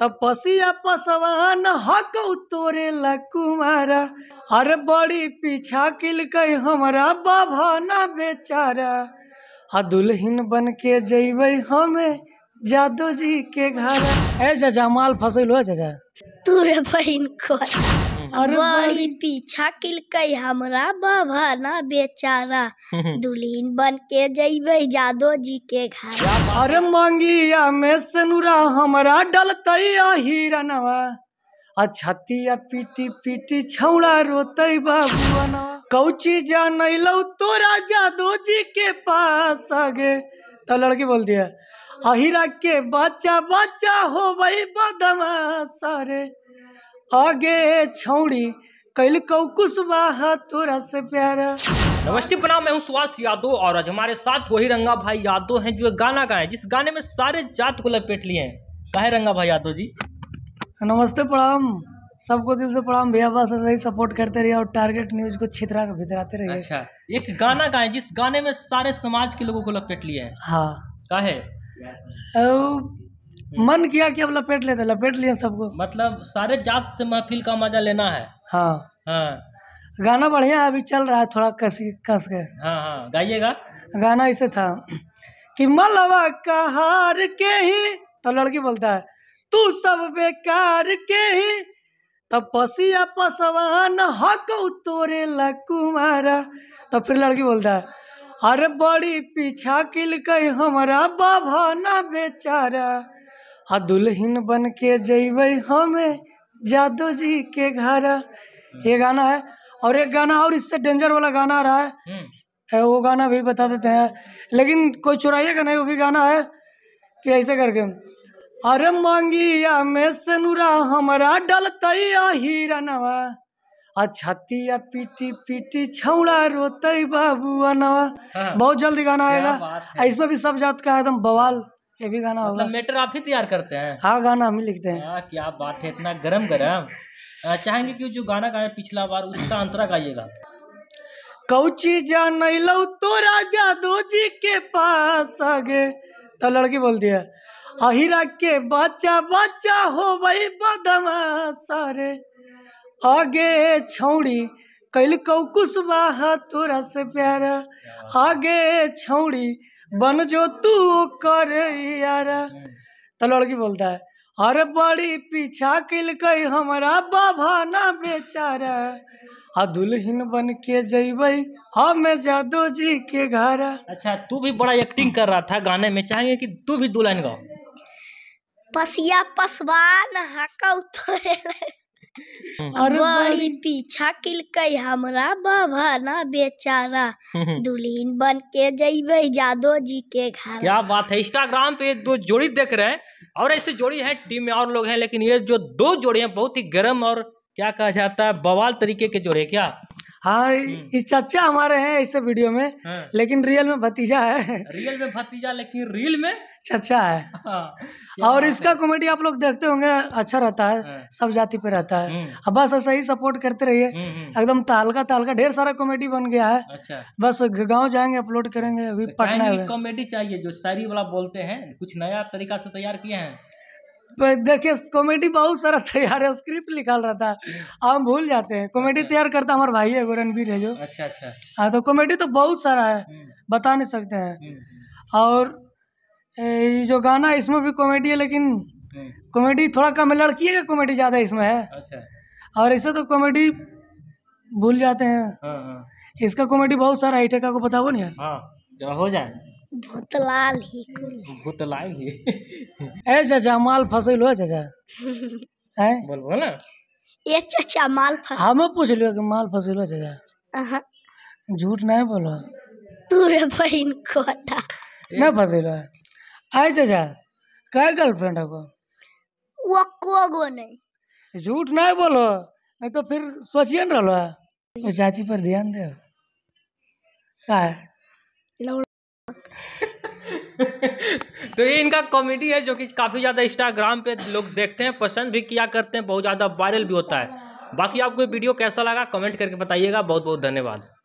तपसिया पसवान हक तोरे लकुमारा हर बड़ी पीछा किल कई हमारा बाबा बेचारा हा दुल्हीन बन के जेबे हमें जादू जी के घर ए जजा माल फसल हो जजा तुरे बहन को बड़ी पीछा किल कई हमरा बाबा ना बेचारा दुलीन बन के जइबे जादो जी के घर अरे मांगिया में सनुरा हमरा डलतई आ हिरनवा अछतिया पीटी पीटी छौड़ा रोतई बाबुआ ना कौची जान लौ तोरा जादो जी के पास आगे तो लड़की बोल दिया अहिरा के बच्चा बच्चा हो भाई सारे आगे छौड़ी कल कौकुशवा तोरा से प्यारा नमस्ते प्रणाम मैं हूँ सुहास यादव और आज हमारे साथ वही रंगा भाई यादव हैं जो गाना गाए जिस गाने में सारे जात को लपेट लिए हैं कहे रंगा भाई यादव जी नमस्ते प्रणाम सबको दिल से प्रणाम भैया बस ऐसे ही सपोर्ट करते रहिए और टारगेट न्यूज को छितरा के भितराते रहिए अच्छा एक गाना गाए जिस गाने में सारे समाज के लोगों को लपेट लिए हैं हाँ कहे मन किया कि अब लपेट लेते लपेट लिया सबको मतलब सारे जात से महफिल का मजा लेना है हाँ हाँ गाना बढ़िया है अभी चल रहा है थोड़ा कस कस के हाँ हाँ गाइएगा गाना ऐसे था कि मलवा का हार के ही तो लड़की बोलता है तू सब बेकार के ही तब तो पसिया पसवान हक तोरे लकुमारा तो फिर लड़की बोलता है हर बड़ी पीछा किल कई हमारा बाबा ना बेचारा हा दुल्हीन बन के जेब हमें जादू जी के घर हम्म। ये गाना है और एक गाना और इससे डेंजर वाला गाना रहा है हम्म। है वो गाना भी बता देते हैं लेकिन कोई चुराइएगा नहीं वो भी गाना है कि ऐसे करके अरे मांगी या मैं सनुरा हमारा डलतैया हीरा नवा और छतिया पीटी पीटी छौड़ा रोते बाबू हाँ। बहुत जल्दी गाना आएगा इसमें भी सब जात का एकदम बवाल ये भी गाना मतलब मेटर आप ही तैयार करते हैं हाँ गाना हम ही लिखते हैं आ, हाँ, क्या बात है इतना गरम गरम चाहेंगे कि जो गाना गाया पिछला बार उसका अंतरा गाइएगा कौची जान लो तो राजा दो जी के पास आगे तो लड़की बोलती है अहिरा के बच्चा बच्चा हो भाई बदमा सारे आगे छौड़ी कल कौ बाहा तोरा से प्यारा आगे छौड़ी बन जो तू कर यारा तो लड़की बोलता है अरे बड़ी पीछा किल कई हमारा बाबा ना बेचारा आ दुल्हीन बन के जेबे हम जादू जी के घर अच्छा तू भी बड़ा एक्टिंग कर रहा था गाने में चाहेंगे कि तू भी दुल्हन गाओ पसिया पसवान हका उतरे हम्म। बड़ी पीछा किलकै हमरा बाबा ना बेचारा दुल्हन बन के जइबे जादो जी के घर क्या बात है इंस्टाग्राम पे दो जोड़ी देख रहे हैं और ऐसे जोड़ी है टीम में और लोग हैं लेकिन ये जो दो जोड़े हैं बहुत ही गर्म और क्या कहा जाता है बवाल तरीके के जोड़े क्या हाँ हम्म। ये चाचा हमारे हैं ऐसे वीडियो में हाँ। लेकिन रियल में भतीजा है रियल में भतीजा लेकिन रियल में चचा अच्छा है हाँ, और इसका कॉमेडी आप लोग देखते होंगे अच्छा रहता है हाँ। सब जाति पे रहता है हम्म। अब बस ऐसा ही सपोर्ट करते रहिए हम्म, हम्म। एकदम तालका तालका ढेर सारा कॉमेडी बन गया है अच्छा बस गांव जाएंगे अपलोड करेंगे अभी तो पटना कॉमेडी चाहिए जो शायरी वाला बोलते हैं कुछ नया तरीका से तैयार किए हैं देखिए कॉमेडी बहुत सारा तैयार है स्क्रिप्ट लिखा रहता है हम भूल जाते हैं कॉमेडी अच्छा। तैयार करता हमारे भाई है रणबीर है जो अच्छा अच्छा हाँ तो कॉमेडी तो बहुत सारा है बता नहीं सकते हैं और ए, जो गाना है इसमें भी कॉमेडी है लेकिन कॉमेडी थोड़ा कम है लड़की का कॉमेडी ज़्यादा इसमें है अच्छा और इससे तो कॉमेडी भूल जाते हैं हाँ, हाँ। इसका कॉमेडी बहुत सारा हिट है का को बताओ नहीं यार हाँ, हो जाए भूतलाल ही भूतलाल ही ए चाचा माल फसल हो चाचा है बोल बोल ना ये चाचा माल फसल हम पूछ लियो कि माल फसल हो चाचा झूठ नहीं बोलो तू रे बहन को हटा ना फसल है हाय चाचा कै गर्लफ्रेंड है को वो कोगो नहीं झूठ नहीं बोलो नहीं तो फिर सोचिए ना रहो तो चाची पर ध्यान दे तो ये इनका कॉमेडी है जो कि काफ़ी ज़्यादा इंस्टाग्राम पे लोग देखते हैं पसंद भी किया करते हैं बहुत ज़्यादा वायरल भी होता है बाकी आपको वीडियो कैसा लगा कमेंट करके बताइएगा बहुत बहुत धन्यवाद